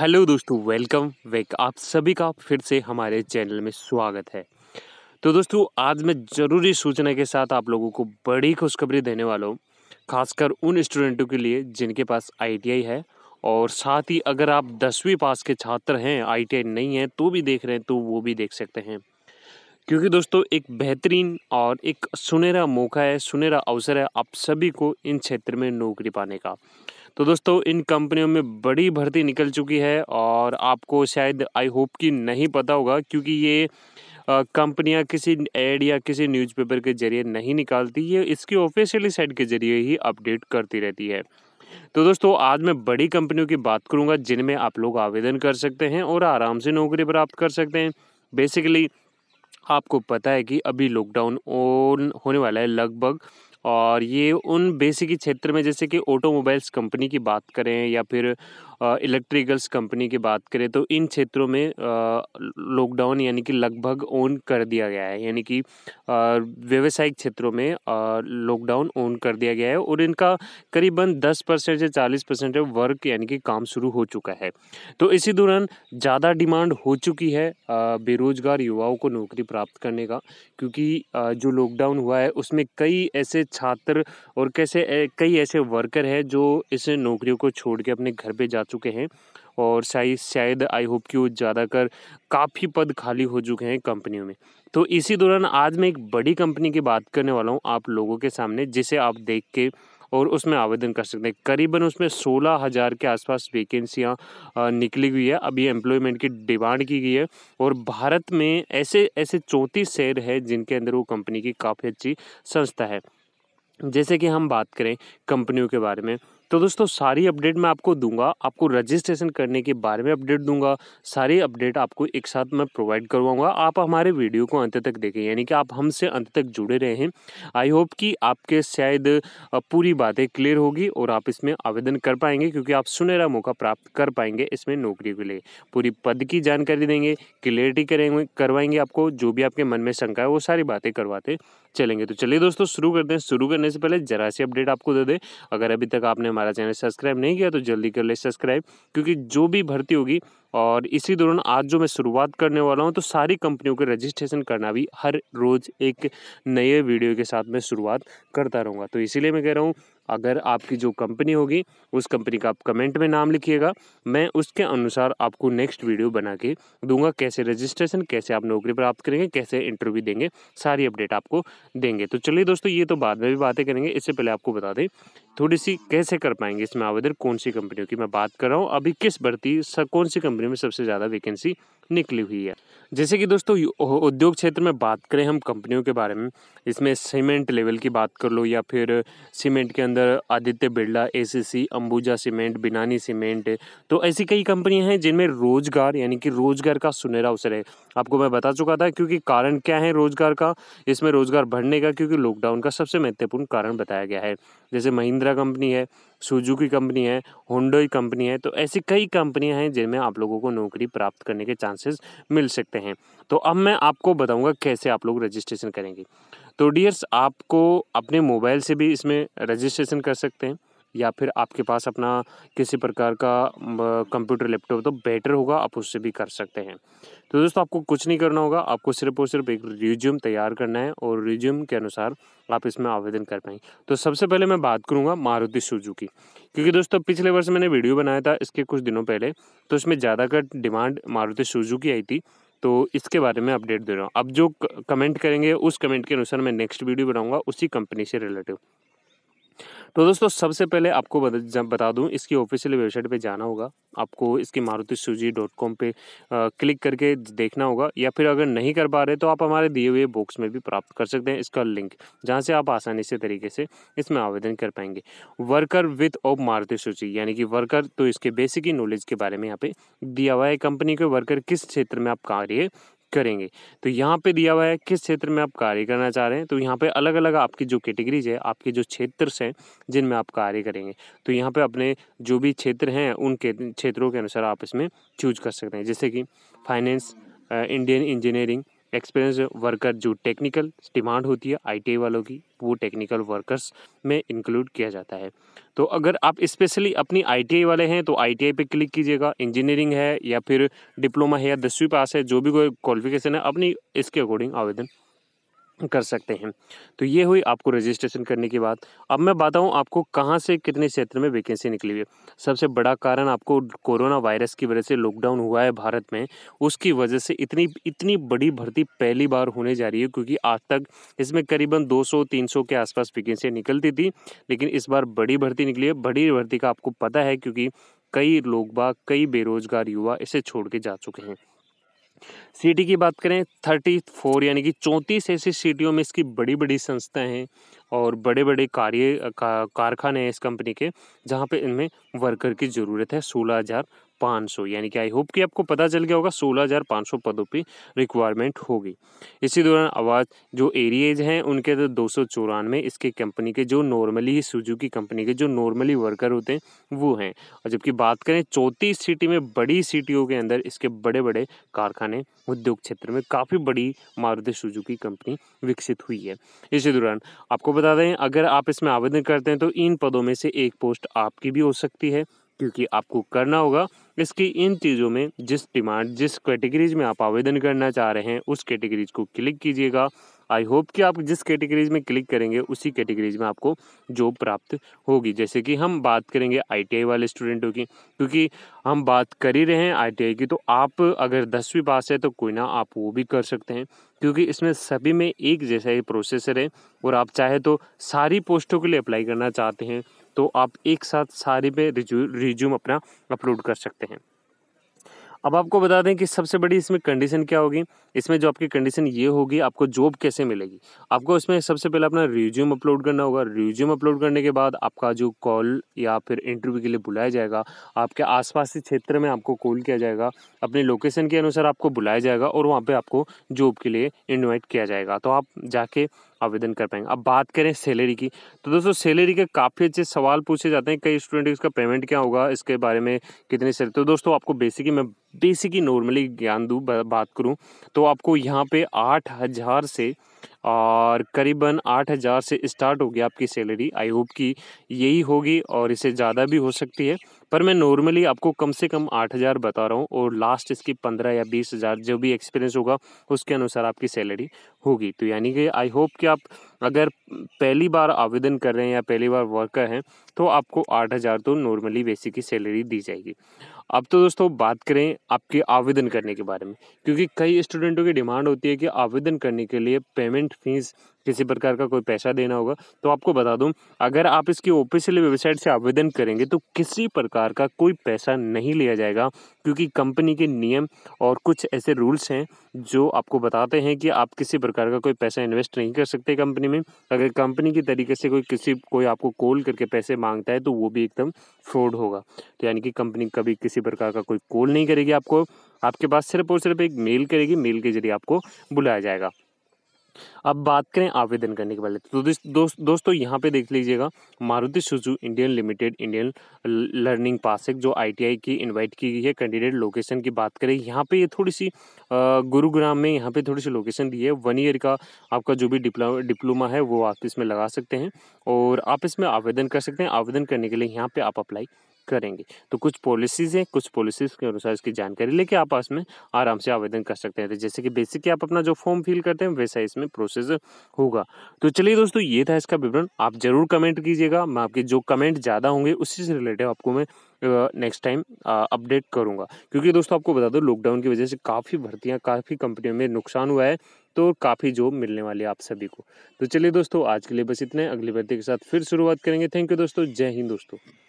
hello दोस्तों welcome वेक आप सभी का फिर से हमारे चैनल में स्वागत है तो दोस्तों आज मैं ज़रूरी सूचना के साथ आप लोगों को बड़ी खुशखबरी देने वाला हूँ खासकर उन स्टूडेंटों के लिए जिनके पास आईटीआई है और साथ ही अगर आप दसवीं पास के छात्र हैं आईटीआई नहीं है तो भी देख रहे हैं तो वो भी देख सकते हैं क्योंकि दोस्तों एक बेहतरीन और एक सुनहरा मौका है सुनहरा अवसर है आप सभी को इन क्षेत्र में नौकरी पाने का तो दोस्तों इन कंपनियों में बड़ी भर्ती निकल चुकी है और आपको शायद आई होप कि नहीं पता होगा क्योंकि ये कंपनियां किसी एड या किसी न्यूज़पेपर के जरिए नहीं निकालती ये इसकी ऑफिशियली साइट के जरिए ही अपडेट करती रहती है तो दोस्तों आज मैं बड़ी कंपनियों की बात करूँगा जिनमें आप लोग आवेदन कर सकते हैं और आराम से नौकरी प्राप्त कर सकते हैं बेसिकली आपको पता है कि अभी लॉकडाउन ऑन होने वाला है लगभग और ये उन बेसिक क्षेत्र में जैसे कि ऑटोमोबाइल्स कंपनी की बात करें या फिर इलेक्ट्रिकल्स कंपनी की बात करें तो इन क्षेत्रों में लॉकडाउन यानी कि लगभग ऑन कर दिया गया है यानी कि व्यवसायिक क्षेत्रों में लॉकडाउन ऑन कर दिया गया है और इनका करीबन दस परसेंट से चालीस परसेंट वर्क यानी कि काम शुरू हो चुका है तो इसी दौरान ज़्यादा डिमांड हो चुकी है बेरोज़गार युवाओं को नौकरी प्राप्त करने का क्योंकि जो लॉकडाउन हुआ है उसमें कई ऐसे छात्र और कैसे कई ऐसे वर्कर हैं जो इस नौकरियों को छोड़ के अपने घर पे जा चुके हैं और शायद शायद आई होप कि ज़्यादातर काफ़ी पद खाली हो चुके हैं कंपनियों में तो इसी दौरान आज मैं एक बड़ी कंपनी की बात करने वाला हूँ आप लोगों के सामने जिसे आप देख के और उसमें आवेदन कर सकते हैं करीबन उसमें सोलह हज़ार के आसपास वैकेंसियाँ निकली हुई है अभी एम्प्लॉयमेंट की डिमांड की गई है और भारत में ऐसे ऐसे चौंतीस शहर है जिनके अंदर वो कंपनी की काफ़ी अच्छी संस्था है जैसे कि हम बात करें कंपनियों के बारे में तो दोस्तों सारी अपडेट मैं आपको दूंगा आपको रजिस्ट्रेशन करने के बारे में अपडेट दूंगा सारी अपडेट आपको एक साथ मैं प्रोवाइड करवाऊंगा आप हमारे वीडियो को अंत तक देखें यानी कि आप हमसे अंत तक जुड़े रहे हैं आई होप कि आपके शायद पूरी बातें क्लियर होगी और आप इसमें आवेदन कर पाएंगे क्योंकि आप सुनहरा मौका प्राप्त कर पाएंगे इसमें नौकरी के लिए पूरी पद की जानकारी देंगे क्लियरिटी करेंगे करवाएंगे आपको जो भी आपके मन में शंका है वो सारी बातें करवाते चलेंगे तो चलिए दोस्तों शुरू करते हैं शुरू करने से पहले जरा सी अपडेट आपको दे दें अगर अभी तक आपने हमारा चैनल सब्सक्राइब नहीं किया तो जल्दी कर ले सब्सक्राइब क्योंकि जो भी भर्ती होगी और इसी दौरान आज जो मैं शुरुआत करने वाला हूँ तो सारी कंपनियों के रजिस्ट्रेशन करना भी हर रोज़ एक नए वीडियो के साथ मैं शुरुआत करता रहूँगा तो इसीलिए मैं कह रहा हूँ अगर आपकी जो कंपनी होगी उस कंपनी का आप कमेंट में नाम लिखिएगा मैं उसके अनुसार आपको नेक्स्ट वीडियो बना के दूंगा कैसे रजिस्ट्रेशन कैसे आप नौकरी प्राप्त करेंगे कैसे इंटरव्यू देंगे सारी अपडेट आपको देंगे तो चलिए दोस्तों ये तो बाद में भी बातें करेंगे इससे पहले आपको बता दें थोड़ी सी कैसे कर पाएंगे इसमें आवेदन कौन सी कंपनियों की मैं बात कर रहा हूँ अभी किस भर्ती कौन सी कंपनी में सबसे ज़्यादा वैकेंसी निकली हुई है जैसे कि दोस्तों उद्योग क्षेत्र में बात करें हम कंपनियों के बारे में इसमें सीमेंट लेवल की बात कर लो या फिर सीमेंट के अंदर आदित्य बिरला ए अंबुजा सीमेंट बिनानी सीमेंट तो ऐसी कई कंपनियाँ हैं जिनमें रोजगार यानी कि रोजगार का सुनहरा अवसर है आपको मैं बता चुका था क्योंकि कारण क्या है रोजगार का इसमें रोजगार बढ़ने का क्योंकि लॉकडाउन का सबसे महत्वपूर्ण कारण बताया गया है जैसे महिंद्रा कंपनी है सुजुकी कंपनी है होंडोई कंपनी है तो ऐसी कई कंपनियां हैं जिनमें आप लोगों को नौकरी प्राप्त करने के चांसेस मिल सकते हैं तो अब मैं आपको बताऊंगा कैसे आप लोग रजिस्ट्रेशन करेंगे तो डियर्स आपको अपने मोबाइल से भी इसमें रजिस्ट्रेशन कर सकते हैं या फिर आपके पास अपना किसी प्रकार का कंप्यूटर लैपटॉप तो बेटर होगा आप उससे भी कर सकते हैं तो दोस्तों आपको कुछ नहीं करना होगा आपको सिर्फ और सिर्फ एक रिज्यूम तैयार करना है और रिज्यूम के अनुसार आप इसमें आवेदन कर पाएंगे तो सबसे पहले मैं बात करूँगा मारुति सुजुकी क्योंकि दोस्तों पिछले वर्ष मैंने वीडियो बनाया था इसके कुछ दिनों पहले तो उसमें ज़्यादातर डिमांड मारुति सुजुकी आई थी तो इसके बारे में अपडेट दे रहा हूँ अब जो कमेंट करेंगे उस कमेंट के अनुसार मैं नेक्स्ट वीडियो बनाऊँगा उसी कंपनी से रिलेटिव तो दोस्तों सबसे पहले आपको बता दूं इसकी ऑफिशियल वेबसाइट पे जाना होगा आपको इसकी मारुति सूजी डॉट कॉम पर क्लिक करके देखना होगा या फिर अगर नहीं कर पा रहे तो आप हमारे दिए हुए बॉक्स में भी प्राप्त कर सकते हैं इसका लिंक जहाँ से आप आसानी से तरीके से इसमें आवेदन कर पाएंगे वर्कर विथ ऑफ मारुति सूची यानी कि वर्कर तो इसके बेसिक ही नॉलेज के बारे में यहाँ पे दिया हुआ है कंपनी के वर्कर किस क्षेत्र में आप कार्य करेंगे तो यहाँ पे दिया हुआ है किस क्षेत्र में आप कार्य करना चाह रहे हैं तो यहाँ पे अलग अलग आपकी जो कैटेगरीज है आपके जो क्षेत्र हैं जिनमें आप कार्य करेंगे तो यहाँ पे अपने जो भी क्षेत्र हैं उन क्षेत्रों के अनुसार आप इसमें चूज कर सकते हैं जैसे कि finance Indian engineering experience worker जो टेक्निकल डिमांड होती है आईटीआई वालों की वो टेक्निकल वर्कर्स में इंक्लूड किया जाता है तो अगर आप स्पेशली अपनी आईटीआई वाले हैं तो आईटीआई पे क्लिक कीजिएगा इंजीनियरिंग है या फिर डिप्लोमा है या दसवीं पास है जो भी कोई क्वालिफिकेशन है अपनी इसके अकॉर्डिंग आवेदन कर सकते हैं तो ये हुई आपको रजिस्ट्रेशन करने की बात अब मैं बताऊँ आपको कहाँ से कितने क्षेत्र में वैकेंसी निकली हुई है सबसे बड़ा कारण आपको कोरोना वायरस की वजह से लॉकडाउन हुआ है भारत में उसकी वजह से इतनी इतनी बड़ी भर्ती पहली बार होने जा रही है क्योंकि आज तक इसमें करीबन 200-300 के आसपास वैकेंसियाँ निकलती थी लेकिन इस बार बड़ी भर्ती निकली है बड़ी भर्ती का आपको पता है क्योंकि कई लोग बाग कई बेरोजगार युवा इसे छोड़ के जा चुके हैं सिटी की बात करें थर्टी फोर यानी कि चौंतीस ऐसी सिटियों में इसकी बड़ी बड़ी संस्थाएं हैं और बड़े बड़े कार्य का, कारखाने हैं इस कंपनी के जहाँ पे इनमें वर्कर की ज़रूरत है सोलह हज़ार पाँच सौ यानी कि आई होप कि आपको पता चल गया होगा सोलह हज़ार पाँच सौ पदों पे रिक्वायरमेंट होगी इसी दौरान आवाज़ जो एरियाज हैं उनके तो दो सौ चौरानवे इसके कंपनी के जो नॉर्मली ही सुजुकी कंपनी के जो नॉर्मली वर्कर होते हैं वो हैं और जबकि बात करें चौंतीस सिटी में बड़ी सिटियों के अंदर इसके बड़े बड़े कारखाने उद्योग क्षेत्र में काफ़ी बड़ी मारुति सुजुकी कंपनी विकसित हुई है इसी दौरान आपको बता दें अगर आप इसमें आवेदन करते हैं तो इन पदों में से एक पोस्ट आपकी भी हो सकती है क्योंकि आपको करना होगा इसकी इन चीज़ों में जिस डिमांड जिस कैटेगरीज में आप आवेदन करना चाह रहे हैं उस कैटेगरीज को क्लिक कीजिएगा आई होप कि आप जिस कैटेगरीज में क्लिक करेंगे उसी कैटेगरीज में आपको जॉब प्राप्त होगी जैसे कि हम बात करेंगे आईटीआई वाले स्टूडेंटों की क्योंकि हम बात कर ही रहे हैं आईटीआई की तो आप अगर दसवीं पास है तो कोई ना आप वो भी कर सकते हैं क्योंकि इसमें सभी में एक जैसा ही प्रोसेसर है और आप चाहे तो सारी पोस्टों के लिए अप्लाई करना चाहते हैं तो आप एक साथ सारे पे रिज्यूम अपना अपलोड कर सकते हैं अब आपको बता दें कि सबसे बड़ी इसमें कंडीशन क्या होगी इसमें जो आपकी कंडीशन ये होगी आपको जॉब कैसे मिलेगी आपको इसमें सबसे पहले अपना रिज्यूम अपलोड करना होगा रिज्यूम अपलोड करने के बाद आपका जो कॉल या फिर इंटरव्यू के लिए बुलाया जाएगा आपके आसपास के क्षेत्र में आपको कॉल किया जाएगा अपने लोकेशन के अनुसार आपको बुलाया जाएगा और वहाँ पर आपको जॉब के लिए इन्वाइट किया जाएगा तो आप जाके आवेदन कर पाएंगे अब बात करें सैलरी की तो दोस्तों सैलरी के काफ़ी अच्छे सवाल पूछे जाते हैं कई स्टूडेंट इसका पेमेंट क्या होगा इसके बारे में कितनी सैलरी तो दोस्तों आपको बेसिकली मैं बेसिकली नॉर्मली ज्ञान दूँ बात करूँ तो आपको यहाँ पे आठ हज़ार से और करीबन आठ हज़ार से स्टार्ट होगी आपकी सैलरी आई होप कि यही होगी और इसे ज़्यादा भी हो सकती है पर मैं नॉर्मली आपको कम से कम आठ हज़ार बता रहा हूँ और लास्ट इसकी पंद्रह या बीस हज़ार जो भी एक्सपीरियंस होगा उसके अनुसार आपकी सैलरी होगी तो यानी कि आई होप कि आप अगर पहली बार आवेदन कर रहे हैं या पहली बार वर्कर हैं तो आपको आठ हज़ार तो नॉर्मली बेसिक की सैलरी दी जाएगी अब तो दोस्तों बात करें आपके आवेदन करने के बारे में क्योंकि कई स्टूडेंटों की डिमांड होती है कि आवेदन करने के लिए पेमेंट फीस किसी प्रकार का कोई पैसा देना होगा तो आपको बता दूं अगर आप इसकी ऑफिशियल वेबसाइट से आवेदन करेंगे तो किसी प्रकार का कोई पैसा नहीं लिया जाएगा क्योंकि कंपनी के नियम और कुछ ऐसे रूल्स हैं जो आपको बताते हैं कि आप किसी प्रकार का कोई पैसा इन्वेस्ट नहीं कर सकते कंपनी में अगर कंपनी के तरीके से कोई किसी कोई आपको कॉल करके पैसे मांगता है तो वो भी एकदम फ्रॉड होगा तो यानी कि कंपनी कभी किसी प्रकार का कोई कॉल नहीं करेगी आपको आपके पास सिर्फ और सिर्फ एक मेल करेगी मेल के जरिए आपको बुलाया जाएगा अब बात करें आवेदन करने के पहले तो दोस्त दोस्तों यहाँ पे देख लीजिएगा Maruti Suzuki Indian limited Indian learning पासिक जो आईटीआई की इनवाइट की गई है कैंडिडेट लोकेशन की बात करें यहाँ पे ये यह थोड़ी सी गुरुग्राम में यहाँ पे थोड़ी सी लोकेशन दी है वन ईयर का आपका जो भी डिप्लोमा डिप्लोमा है वो आप इसमें लगा सकते हैं और आप इसमें आवेदन कर सकते हैं आवेदन करने के लिए यहाँ पर आप अप्लाई करेंगे तो कुछ पॉलिसीज़ हैं कुछ पॉलिसीज़ के अनुसार इसकी जानकारी लेके आप इसमें में आराम से आवेदन कर सकते हैं तो जैसे कि बेसिक आप अपना जो फॉर्म फिल करते हैं वैसा इसमें प्रोसेस होगा तो चलिए दोस्तों ये था इसका विवरण आप ज़रूर कमेंट कीजिएगा मैं आपके जो कमेंट ज़्यादा होंगे उसी से रिलेटेड आपको मैं नेक्स्ट टाइम अपडेट करूँगा क्योंकि दोस्तों आपको बता दो लॉकडाउन की वजह से काफ़ी भर्तियाँ काफ़ी कंपनियों में नुकसान हुआ है तो काफ़ी जॉब मिलने वाली है आप सभी को तो चलिए दोस्तों आज के लिए बस इतने अगली भर्ती के साथ फिर शुरुआत करेंगे थैंक यू दोस्तों जय हिंद दोस्तों